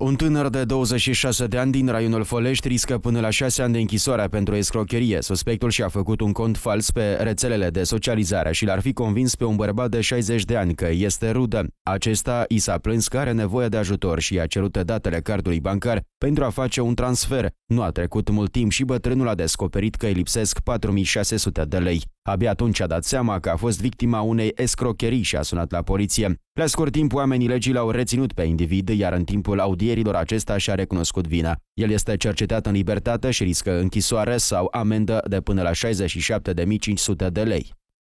Un tânăr de 26 de ani din raionul Folești riscă până la 6 ani de închisoare pentru escrocherie. Suspectul și-a făcut un cont fals pe rețelele de socializare și l-ar fi convins pe un bărbat de 60 de ani că este rudă. Acesta i s-a plâns că are nevoie de ajutor și i-a cerut datele cardului bancar pentru a face un transfer. Nu a trecut mult timp și bătrânul a descoperit că îi lipsesc 4600 de lei. Abia atunci a dat seama că a fost victima unei escrocherii și a sunat la poliție. La scurt timp, oamenii legii l-au reținut pe individ, iar în timpul audierilor acesta și-a recunoscut vina. El este cercetat în libertate și riscă închisoare sau amendă de până la 67.500 de lei.